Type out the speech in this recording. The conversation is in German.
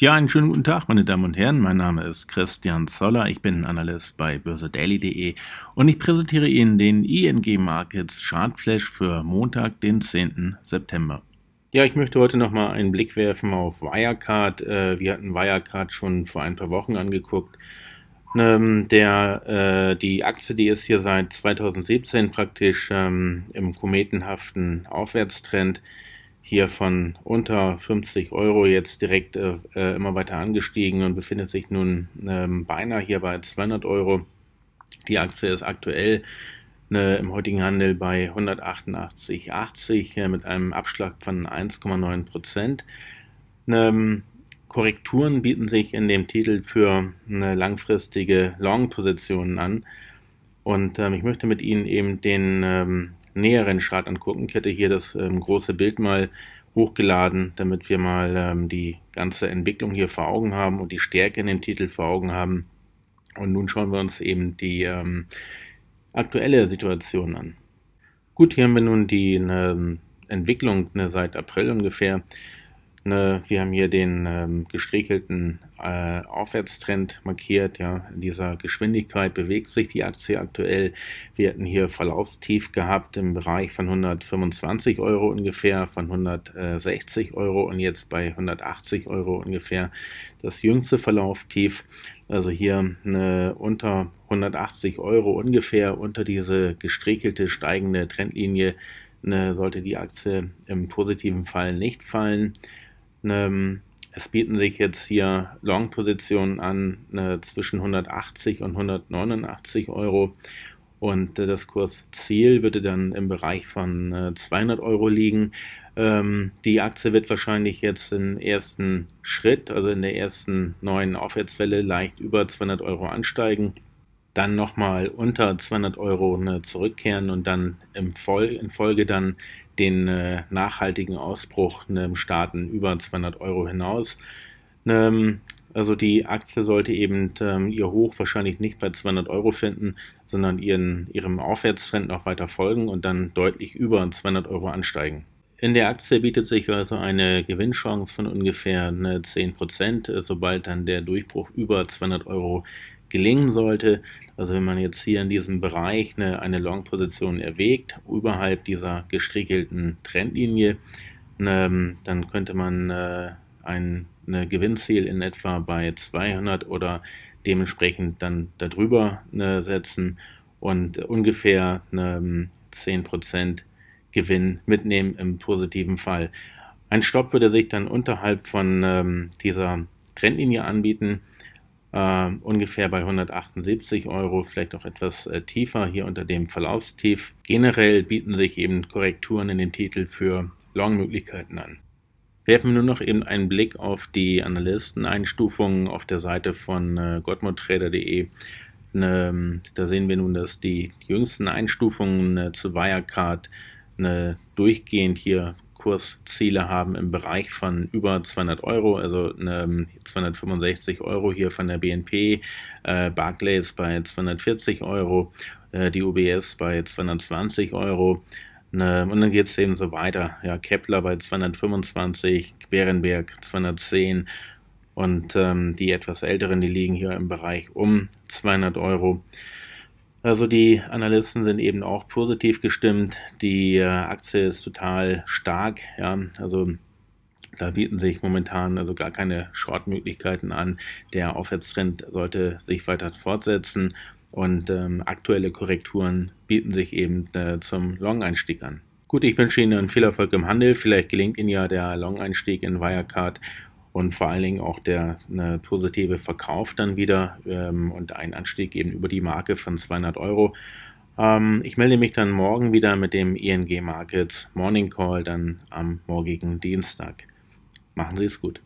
Ja, einen schönen guten Tag, meine Damen und Herren. Mein Name ist Christian Zoller. Ich bin Analyst bei börsedaily.de und ich präsentiere Ihnen den ING Markets Chartflash für Montag, den 10. September. Ja, ich möchte heute nochmal einen Blick werfen auf Wirecard. Äh, wir hatten Wirecard schon vor ein paar Wochen angeguckt. Ähm, der, äh, die Aktie, die ist hier seit 2017 praktisch ähm, im kometenhaften Aufwärtstrend hier von unter 50 Euro jetzt direkt äh, äh, immer weiter angestiegen und befindet sich nun ähm, beinahe hier bei 200 Euro. Die Aktie ist aktuell äh, im heutigen Handel bei 188,80 äh, mit einem Abschlag von 1,9 Prozent. Ähm, Korrekturen bieten sich in dem Titel für äh, langfristige Long-Positionen an. Und ähm, ich möchte mit Ihnen eben den ähm, näheren Start angucken. Ich hätte hier das ähm, große Bild mal hochgeladen, damit wir mal ähm, die ganze Entwicklung hier vor Augen haben und die Stärke in dem Titel vor Augen haben. Und nun schauen wir uns eben die ähm, aktuelle Situation an. Gut, hier haben wir nun die eine ähm, Entwicklung ne, seit April ungefähr. Ne, wir haben hier den ähm, gestrichelten äh, Aufwärtstrend markiert. Ja. In dieser Geschwindigkeit bewegt sich die Aktie aktuell. Wir hatten hier Verlaufstief gehabt im Bereich von 125 Euro ungefähr, von 160 Euro und jetzt bei 180 Euro ungefähr das jüngste Verlaufstief. Also hier eine unter 180 Euro ungefähr unter diese gestrichelte steigende Trendlinie ne, sollte die Aktie im positiven Fall nicht fallen eine, ähm, es bieten sich jetzt hier Long-Positionen an eine, äh, zwischen 180 und 189 Euro und äh, das Kursziel würde dann im Bereich von äh, 200 Euro liegen. Ähm, die Aktie wird wahrscheinlich jetzt im ersten Schritt, also in der ersten neuen Aufwärtswelle, leicht über 200 Euro ansteigen, dann nochmal unter 200 Euro ne, zurückkehren und dann im Fol in Folge dann den äh, nachhaltigen Ausbruch einem Staaten über 200 Euro hinaus. Ähm, also die Aktie sollte eben ähm, ihr Hoch wahrscheinlich nicht bei 200 Euro finden, sondern ihren, ihrem Aufwärtstrend noch weiter folgen und dann deutlich über 200 Euro ansteigen. In der Aktie bietet sich also eine Gewinnchance von ungefähr 10%, ne, äh, sobald dann der Durchbruch über 200 Euro gelingen sollte, also wenn man jetzt hier in diesem Bereich eine, eine Long-Position erwägt, überhalb dieser gestrichelten Trendlinie, ähm, dann könnte man äh, ein Gewinnziel in etwa bei 200 oder dementsprechend dann darüber äh, setzen und ungefähr 10% ähm, Gewinn mitnehmen im positiven Fall. Ein Stopp würde sich dann unterhalb von ähm, dieser Trendlinie anbieten äh, ungefähr bei 178 Euro, vielleicht auch etwas äh, tiefer hier unter dem Verlaufstief. Generell bieten sich eben Korrekturen in dem Titel für Long-Möglichkeiten an. Werfen wir nur noch eben einen Blick auf die Analysteneinstufungen auf der Seite von äh, godmodtrader.de. Ne, ähm, da sehen wir nun, dass die jüngsten Einstufungen ne, zu Wirecard ne, durchgehend hier Kursziele haben im Bereich von über 200 Euro, also 265 ähm, Euro hier von der BNP, äh, Barclays bei 240 Euro, äh, die UBS bei 220 Euro. Ähm, und dann geht es eben so weiter. Ja, Kepler bei 225, Berenberg 210 und ähm, die etwas älteren, die liegen hier im Bereich um 200 Euro. Also die Analysten sind eben auch positiv gestimmt. Die äh, Aktie ist total stark. Ja, also da bieten sich momentan also gar keine Short-Möglichkeiten an. Der Aufwärtstrend sollte sich weiter fortsetzen und ähm, aktuelle Korrekturen bieten sich eben äh, zum Long-Einstieg an. Gut, ich wünsche Ihnen viel Erfolg im Handel. Vielleicht gelingt Ihnen ja der Long-Einstieg in Wirecard und vor allen Dingen auch der eine positive Verkauf dann wieder ähm, und ein Anstieg eben über die Marke von 200 Euro. Ähm, ich melde mich dann morgen wieder mit dem ING Markets Morning Call dann am morgigen Dienstag. Machen Sie es gut.